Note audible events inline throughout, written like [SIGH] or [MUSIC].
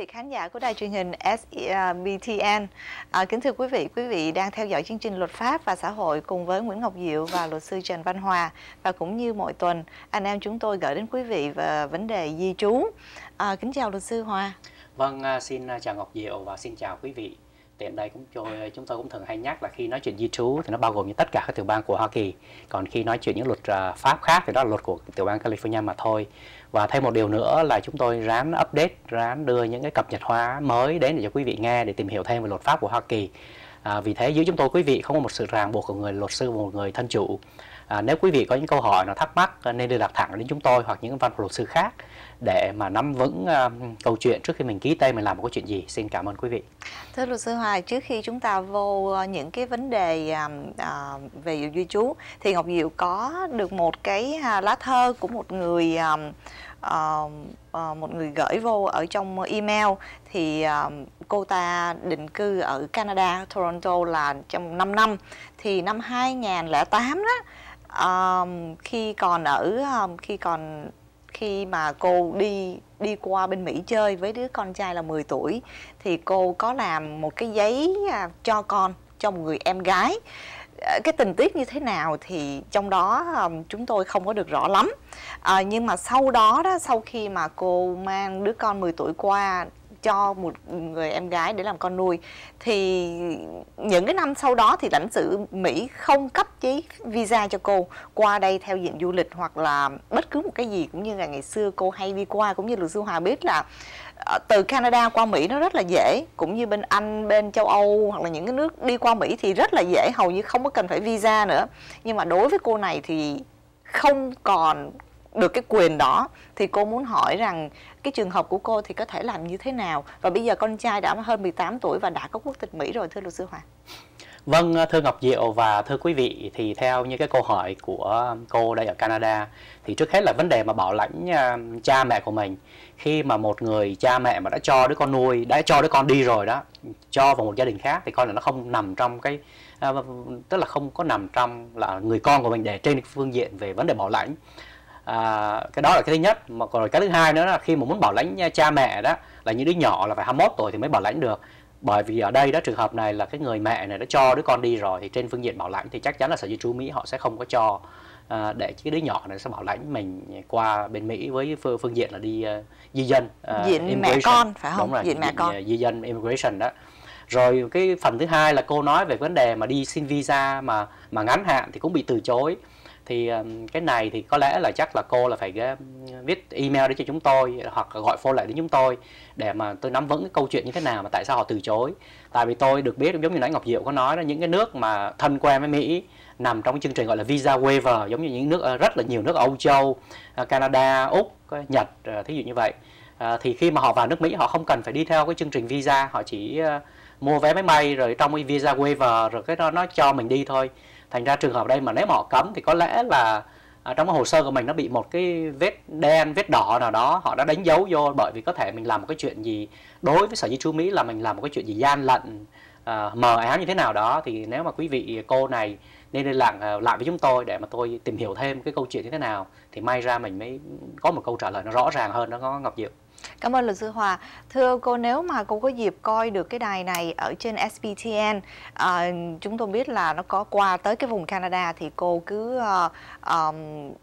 vị khán giả của đài truyền hình SBTN. À, à, kính thưa quý vị, quý vị đang theo dõi chương trình Luật pháp và xã hội cùng với Nguyễn Ngọc Diệu và luật sư Trần Văn Hòa và cũng như mỗi tuần anh em chúng tôi gửi đến quý vị về vấn đề di trú. À, kính chào luật sư Hòa. Vâng, à, xin à, chào Ngọc Diệu và xin chào quý vị tiện đây cũng trôi chúng tôi cũng thường hay nhắc là khi nói chuyện di trú thì nó bao gồm như tất cả các tiểu bang của Hoa Kỳ còn khi nói chuyện những luật à, pháp khác thì đó là luật của tiểu bang California mà thôi và thêm một điều nữa là chúng tôi ráng update ráng đưa những cái cập nhật hóa mới đến để cho quý vị nghe để tìm hiểu thêm về luật pháp của Hoa Kỳ À, vì thế dưới chúng tôi quý vị không có một sự ràng buộc của người luật sư và một người thân chủ. À, nếu quý vị có những câu hỏi nào thắc mắc à, nên liên đặt thẳng đến chúng tôi hoặc những văn phòng luật sư khác để mà nắm vững um, câu chuyện trước khi mình ký tên mình làm một cái chuyện gì. Xin cảm ơn quý vị. Thưa luật sư Hoài, trước khi chúng ta vô à, những cái vấn đề uh, về diệu duy chú thì Ngọc Diệu có được một cái lá thơ của một người uh, uh, một người gửi vô ở trong email thì um, cô ta định cư ở Canada, Toronto là trong 5 năm. Thì năm 2008 đó um, khi còn ở um, khi còn khi mà cô đi đi qua bên Mỹ chơi với đứa con trai là 10 tuổi thì cô có làm một cái giấy cho con cho một người em gái ờ, cái tình tiết như thế nào thì trong đó um, chúng tôi không có được rõ lắm à, nhưng mà sau đó đó sau khi mà cô mang đứa con 10 tuổi qua cho một người em gái để làm con nuôi thì những cái năm sau đó thì lãnh sự Mỹ không cấp giấy visa cho cô qua đây theo diện du lịch hoặc là bất cứ một cái gì cũng như là ngày xưa cô hay đi qua cũng như luật sư Hòa biết là ờ, từ Canada qua Mỹ nó rất là dễ cũng như bên Anh bên châu Âu hoặc là những cái nước đi qua Mỹ thì rất là dễ hầu như không có cần phải visa nữa nhưng mà đối với cô này thì không còn được cái quyền đó thì cô muốn hỏi rằng cái trường hợp của cô thì có thể làm như thế nào và bây giờ con trai đã hơn 18 tuổi và đã có quốc tịch Mỹ rồi thưa luật sư Hoàng. Vâng, thưa Ngọc Diệu và thưa quý vị thì theo như cái câu hỏi của cô đây ở Canada thì trước hết là vấn đề mà bảo lãnh à, cha mẹ của mình khi mà một người cha mẹ mà đã cho đứa con nuôi, đã cho đứa con đi rồi đó, cho vào một gia đình khác thì coi là nó không nằm trong cái à, tức là không có nằm trong là người con của mình để trên phương diện về vấn đề bảo lãnh à, cái đó là cái thứ nhất mà còn cái thứ hai nữa là khi mà muốn bảo lãnh cha mẹ đó là những đứa nhỏ là phải 21 tuổi thì mới bảo lãnh được bởi vì ở đây đó trường hợp này là cái người mẹ này đã cho đứa con đi rồi thì trên phương diện bảo lãnh thì chắc chắn là sở di trú Mỹ họ sẽ không có cho à, để cái đứa nhỏ này sẽ bảo lãnh mình qua bên Mỹ với phương, phương diện là đi uh, di dân uh, diện mẹ con phải không Đúng rồi, diện con à, di dân immigration đó rồi cái phần thứ hai là cô nói về vấn đề mà đi xin visa mà mà ngắn hạn thì cũng bị từ chối thì cái này thì có lẽ là chắc là cô là phải viết email đến cho chúng tôi hoặc gọi phone lại đến chúng tôi để mà tôi nắm vững cái câu chuyện như thế nào mà tại sao họ từ chối tại vì tôi được biết giống như nãy ngọc diệu có nói là những cái nước mà thân quen với mỹ nằm trong cái chương trình gọi là visa waiver giống như những nước ờ, rất là nhiều nước âu châu ờ, canada úc ờ, nhật thí dụ như vậy thì khi mà họ vào nước mỹ họ không cần phải đi theo cái chương trình visa họ chỉ mua vé máy bay rồi trong cái visa waiver rồi cái đó nó cho mình đi thôi thành ra trường hợp đây mà nếu mà họ cấm thì có lẽ là ở à, trong cái hồ sơ của mình nó bị một cái vết đen vết đỏ nào đó họ đã đánh dấu vô bởi vì có thể mình làm một cái chuyện gì đối với sở di trú mỹ là mình làm một cái chuyện gì gian lận uh, mờ áo như thế nào đó thì nếu mà quý vị cô này nên liên lạc à, lại với chúng tôi để mà tôi tìm hiểu thêm cái câu chuyện như thế nào thì may ra mình mới có một câu trả lời nó rõ ràng hơn đó có ngọc diệu Cảm ơn luật sư Hòa. Thưa cô, nếu mà cô có dịp coi được cái đài này ở trên SBTN à, ờ, chúng tôi biết là nó có qua tới cái vùng Canada thì cô cứ à, à,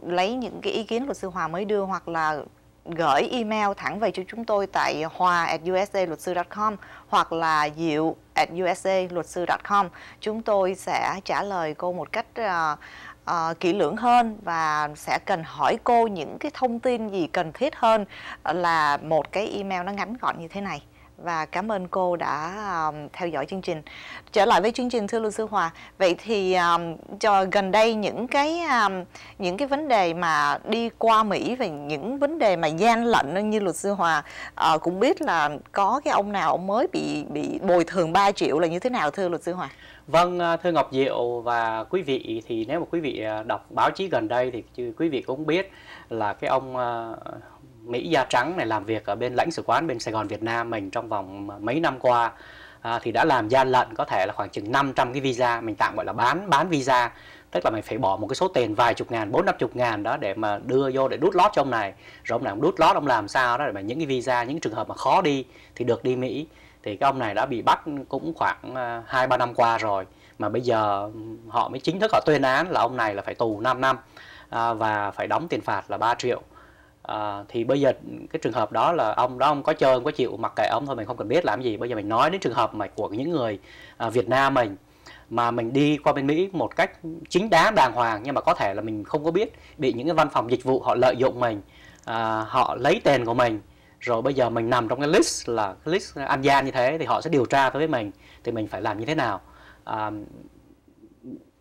lấy những cái ý kiến luật sư Hòa mới đưa hoặc là gửi email thẳng về cho chúng tôi tại hòa at usaluotsư.com hoặc là diệu at usaluotsư.com. Chúng tôi sẽ trả lời cô một cách uh, uh, kỹ lưỡng hơn và sẽ cần hỏi cô những cái thông tin gì cần thiết hơn ờ, là một cái email nó ngắn gọn như thế này và cảm ơn cô đã um, theo dõi chương trình trở lại với chương trình thưa luật sư hòa vậy thì um, cho gần đây những cái um, những cái vấn đề mà đi qua mỹ về những vấn đề mà gian lận như luật sư hòa uh, cũng biết là có cái ông nào ông mới bị bị bồi thường 3 triệu là như thế nào thưa luật sư hòa Vâng, à, thưa Ngọc Diệu và quý vị thì nếu mà quý vị à, đọc báo chí gần đây thì quý vị cũng biết là cái ông à, Mỹ da trắng này làm việc ở bên lãnh sự quán bên Sài Gòn Việt Nam mình trong vòng mấy năm qua thì đã làm gian lận có thể là khoảng chừng 500 cái visa mình tạm gọi là bán bán visa tức là mình phải bỏ một cái số tiền vài chục ngàn bốn năm chục ngàn đó để mà đưa vô để đút lót cho ông này rồi ông này ông đút lót ông làm sao đó để mà những cái visa những trường hợp mà khó đi thì được đi Mỹ thì cái ông này đã bị bắt cũng khoảng à, hai ba năm qua rồi mà bây giờ họ mới chính thức họ tuyên án là ông này là phải tù 5 năm à, và phải đóng tiền phạt là 3 triệu à, thì bây giờ cái trường hợp đó là ông đó ông có chơi ông có chịu mặc kệ ông thôi mình không cần biết làm gì bây giờ mình nói đến trường hợp mà của những người à, Việt Nam mình mà mình đi qua bên Mỹ một cách chính đáng đàng hoàng nhưng mà có thể là mình không có biết bị những cái văn phòng dịch vụ họ lợi dụng mình à, họ lấy tiền của mình rồi bây giờ mình nằm trong cái list là cái list an gian như thế thì họ sẽ điều tra tới với mình thì mình phải làm như thế nào à,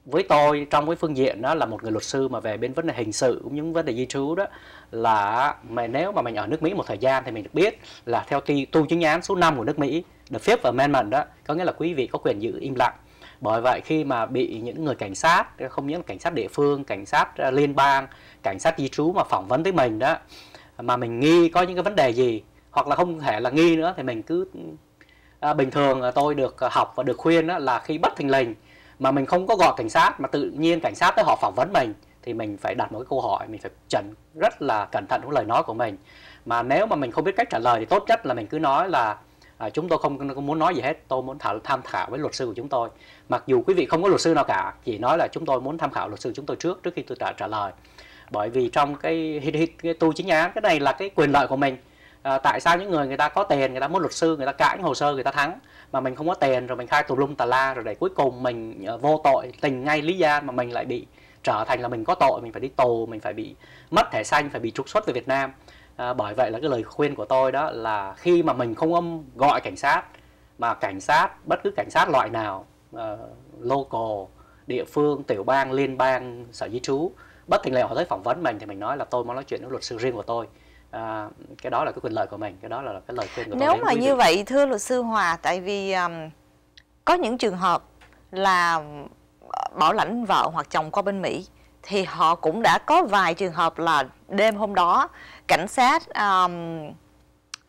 với tôi trong cái phương diện đó là một người luật sư mà về bên vấn đề hình sự cũng những vấn đề di trú đó là mà nếu mà mình ở nước Mỹ một thời gian thì mình được biết là theo tu chứng án số 5 của nước Mỹ được phép Fifth Amendment đó có nghĩa là quý vị có quyền giữ im lặng bởi vậy khi mà bị những người cảnh sát không những cảnh sát địa phương cảnh sát ờ, liên bang cảnh sát di trú mà phỏng vấn tới mình đó mà mình nghi có những cái vấn đề gì hoặc là không thể là nghi nữa thì mình cứ à, bình thường tôi được à, học và được khuyên đó là khi bất thình lình mà mình không có gọi cảnh sát mà tự nhiên cảnh sát tới họ phỏng vấn mình thì mình phải đặt một cái câu hỏi mình phải chuẩn rất là cẩn thận với lời nói của mình mà nếu mà mình không biết cách trả lời thì tốt nhất là mình cứ nói là à, chúng tôi không, không muốn nói gì hết tôi muốn thảo, tham khảo với luật sư của chúng tôi mặc dù quý vị không có luật sư nào cả chỉ nói là chúng tôi muốn tham khảo luật sư chúng tôi trước trước khi tôi trả trả lời bởi vì trong cái, cái, cái tu chính án cái này là cái quyền lợi của mình à, tại sao những người người ta có tiền người ta muốn luật sư người ta cãi hồ sơ người ta thắng mà mình không có tiền rồi mình khai tù lung tà la rồi để cuối cùng mình ờ, vô tội tình ngay lý gian mà mình lại bị trở thành là mình có tội mình phải đi tù mình phải bị mất thẻ xanh phải bị trục xuất về Việt Nam à, bởi vậy là cái lời khuyên của tôi đó là khi mà mình không gọi cảnh sát mà cảnh sát bất cứ cảnh sát loại nào uh, local địa phương tiểu bang liên bang sở di trú bất tình lình họ tới phỏng vấn mình thì mình nói là tôi muốn nói chuyện với luật sư riêng của tôi à, cái đó là cái quyền lợi của mình cái đó là cái lời khuyên của nếu mà như được. vậy thưa luật sư hòa tại vì um, có những trường hợp là bảo lãnh vợ hoặc chồng qua bên mỹ thì họ cũng đã có vài trường hợp là đêm hôm đó cảnh sát um,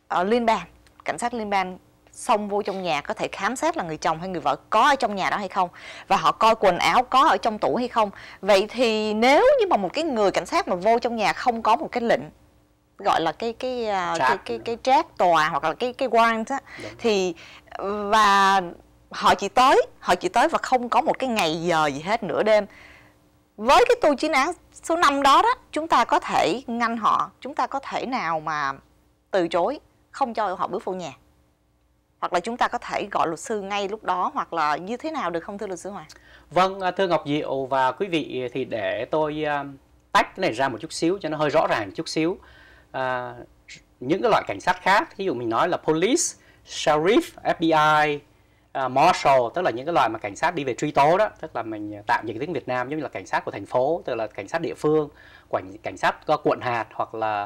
ở ờ, liên bang cảnh sát liên bang xông vô trong nhà có thể khám xét là người chồng hay người vợ có ở trong nhà đó hay không và họ coi quần áo có ở trong tủ hay không vậy thì nếu như mà một cái người cảnh sát mà vô trong nhà không có một cái lệnh gọi là cái cái à, cái cái, cái, cái trác tòa hoặc là cái cái quan á thì và họ chỉ tới họ chỉ tới và không có một cái ngày giờ gì hết nửa đêm với cái tu chiến án số 5 đó đó chúng ta có thể ngăn họ chúng ta có thể nào mà từ chối không cho họ bước vô nhà hoặc là chúng ta có thể gọi luật sư ngay lúc đó hoặc là như thế nào được không thưa luật sư Hoàng? Vâng, à, thưa Ngọc Diệu và quý vị thì để tôi à, tách cái này ra một chút xíu cho nó hơi rõ ràng chút xíu. À, những cái loại cảnh sát khác, ví dụ mình nói là police, sheriff, FBI, uh, à, marshal, tức là những cái loại mà cảnh sát đi về truy tố đó, tức là mình tạm dịch tiếng Việt Nam giống như là cảnh sát của thành phố, tức là cảnh sát địa phương, cảnh cảnh sát quận hạt hoặc là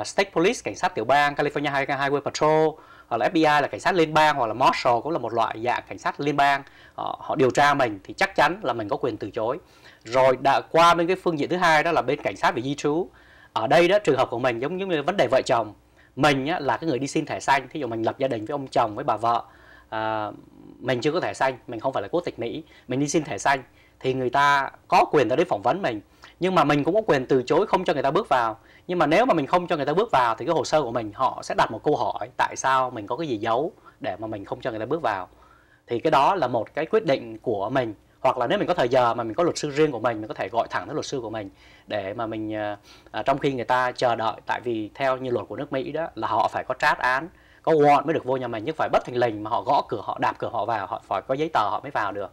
uh, state police, cảnh sát tiểu bang California Highway Patrol hoặc là FBI là cảnh sát liên bang hoặc là marshal cũng là một loại dạng cảnh sát liên bang họ, họ điều tra mình thì chắc chắn là mình có quyền từ chối rồi đã qua bên cái phương diện thứ hai đó là bên cảnh sát về di trú ở đây đó trường hợp của mình giống như vấn đề vợ chồng mình á, là cái người đi xin thẻ xanh thí dụ mình lập gia đình với ông chồng với bà vợ à, mình chưa có thẻ xanh mình không phải là quốc tịch mỹ mình đi xin thẻ xanh thì người ta có quyền tới đến phỏng vấn mình nhưng mà mình cũng có quyền từ chối không cho người ta bước vào nhưng mà nếu mà mình không cho người ta bước vào thì cái hồ sơ của mình họ sẽ đặt một câu hỏi tại sao mình có cái gì giấu để mà mình không cho người ta bước vào thì cái đó là một cái quyết định của mình hoặc là nếu mình có thời giờ mà mình có luật sư riêng của mình mình có thể gọi thẳng tới luật sư của mình để mà mình à, trong khi người ta chờ đợi tại vì theo như luật của nước Mỹ đó là họ phải có trát án có warrant mới được vô nhà mình chứ phải bất thình lình mà họ gõ cửa họ đạp cửa họ vào họ phải có giấy tờ họ mới vào được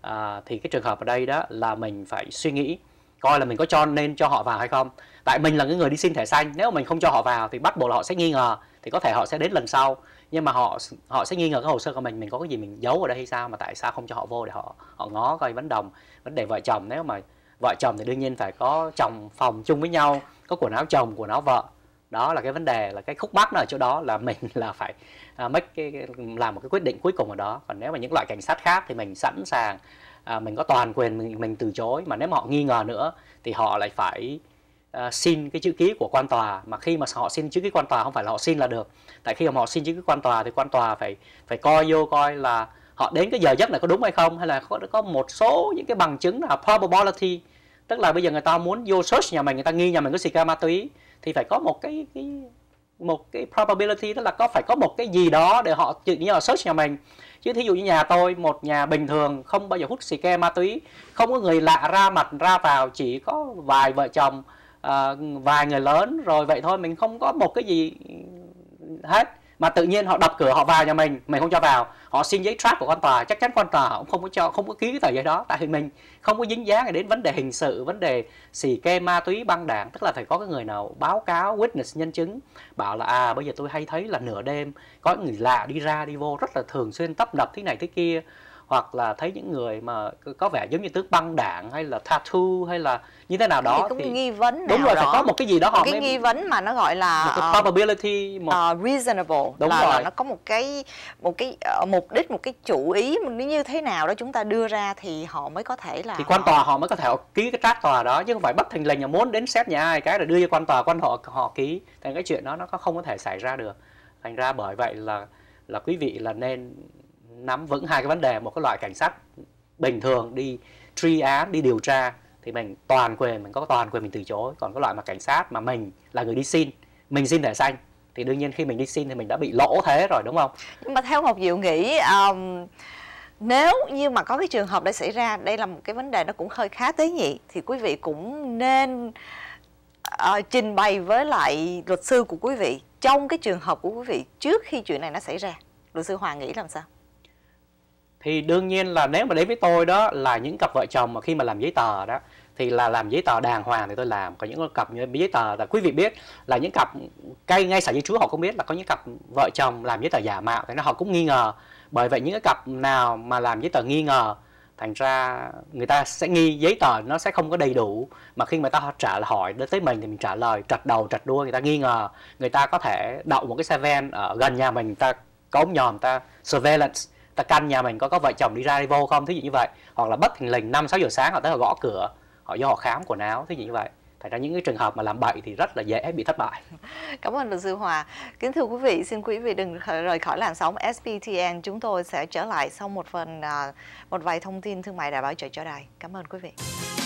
à, thì cái trường hợp ở đây đó là mình phải suy nghĩ coi là mình có cho nên cho họ vào hay không tại mình là cái người đi xin thẻ xanh nếu mà mình không cho họ vào thì bắt buộc là họ sẽ nghi ngờ thì có thể họ sẽ đến lần sau nhưng mà họ họ sẽ nghi ngờ cái hồ sơ của mình mình có cái gì mình giấu ở đây hay sao mà tại sao không cho họ vô để họ họ ngó coi vấn đồng vấn đề vợ chồng nếu mà vợ chồng thì đương nhiên phải có chồng phòng chung với nhau có quần áo chồng quần áo vợ đó là cái vấn đề là cái khúc mắc nó ở chỗ đó là mình [LAUGHS] là phải uh, make cái, làm một cái quyết định cuối cùng ở đó còn nếu mà những loại cảnh sát khác thì mình sẵn sàng à, mình có toàn quyền mình, mình từ chối mà nếu mà họ nghi ngờ nữa thì họ lại phải à, xin cái chữ ký của quan tòa mà khi mà họ xin chữ ký quan tòa không phải là họ xin là được tại khi mà họ xin chữ ký quan tòa thì quan tòa phải phải coi vô coi là họ đến cái giờ giấc này có đúng hay không hay là có, có một số những cái bằng chứng là probability tức là bây giờ người ta muốn vô search nhà mình người ta nghi nhà mình có xì ca ma túy thì phải có một cái cái một cái probability tức là có phải có một cái gì đó để họ tự nhiên là search nhà mình chứ thí dụ như nhà tôi một nhà bình thường không bao giờ hút xì ke ma túy không có người lạ ra mặt ra vào chỉ có vài vợ chồng uh, vài người lớn rồi vậy thôi mình không có một cái gì hết mà tự nhiên họ đập cửa họ vào nhà mình mình không cho vào họ xin giấy trap của quan tòa chắc chắn quan tòa họ cũng không có cho không có ký cái tờ giấy đó tại vì mình không có dính dáng đến vấn đề hình sự vấn đề xì ke ma túy băng đảng tức là phải có cái người nào báo cáo witness nhân chứng bảo là à bây giờ tôi hay thấy là nửa đêm có người lạ đi ra đi vô rất là thường xuyên tấp nập thế này thế kia hoặc là thấy những người mà có vẻ giống như tước băng đảng hay là tattoo hay là như thế nào đó thì, cũng thì nghi vấn đúng rồi đó. phải có một cái gì đó họ cái nghi vấn mà nó gọi là một cái ờ, probability một uh, reasonable đúng là, rồi là nó có một cái một cái uh, mục đích một cái chủ ý nếu như thế nào đó chúng ta đưa ra thì họ mới có thể là thì quan họ... tòa họ mới có thể họ ký cái trát tòa đó chứ không phải bất thành lệnh nhà muốn đến xét nhà ai cái là đưa cho quan tòa quan họ họ ký thành cái chuyện đó nó không có thể xảy ra được thành ra bởi vậy là là quý vị là nên nắm vững hai cái vấn đề một cái loại cảnh sát bình thường đi truy án đi điều tra thì mình toàn quyền mình có toàn quyền mình từ chối còn cái loại mà cảnh sát mà mình là người đi xin mình xin thẻ xanh thì đương nhiên khi mình đi xin thì mình đã bị lỗ thế rồi đúng không nhưng mà theo một diệu nghĩ um, nếu như mà có cái trường hợp đã xảy ra đây là một cái vấn đề nó cũng hơi khá tế nhị thì quý vị cũng nên uh, trình bày với lại luật sư của quý vị trong cái trường hợp của quý vị trước khi chuyện này nó xảy ra luật sư hoàng nghĩ làm sao thì đương nhiên là nếu mà đến với tôi đó là những cặp vợ chồng mà khi mà làm giấy tờ đó thì là làm giấy tờ đàng hoàng thì tôi làm còn những cặp như giấy tờ là quý vị biết là những cặp cây ngay sở di trú họ cũng biết là có những cặp vợ chồng làm giấy tờ giả mạo thì nó họ cũng nghi ngờ bởi vậy những cái cặp nào mà làm giấy tờ nghi ngờ thành ra người ta sẽ nghi giấy tờ nó sẽ không có đầy đủ mà khi mà ta trả lời hỏi đến tới mình thì mình trả lời trật đầu trật đuôi người ta nghi ngờ người ta có thể đậu một cái xe van ở gần nhà mình ta cống nhòm ta surveillance ta căn nhà mình có có vợ chồng đi ra đi vô không thí dụ như vậy hoặc là bất thình lình năm sáu giờ sáng họ tới họ gõ cửa họ do họ khám quần áo thí dụ như vậy thành ra những cái trường hợp mà làm bậy thì rất là dễ bị thất bại [LAUGHS] cảm ơn luật sư hòa kính thưa quý vị xin quý vị đừng rời khỏi làn sóng SPTN chúng tôi sẽ trở lại sau một phần à, một vài thông tin thương mại đại báo trời cho đài cảm ơn quý vị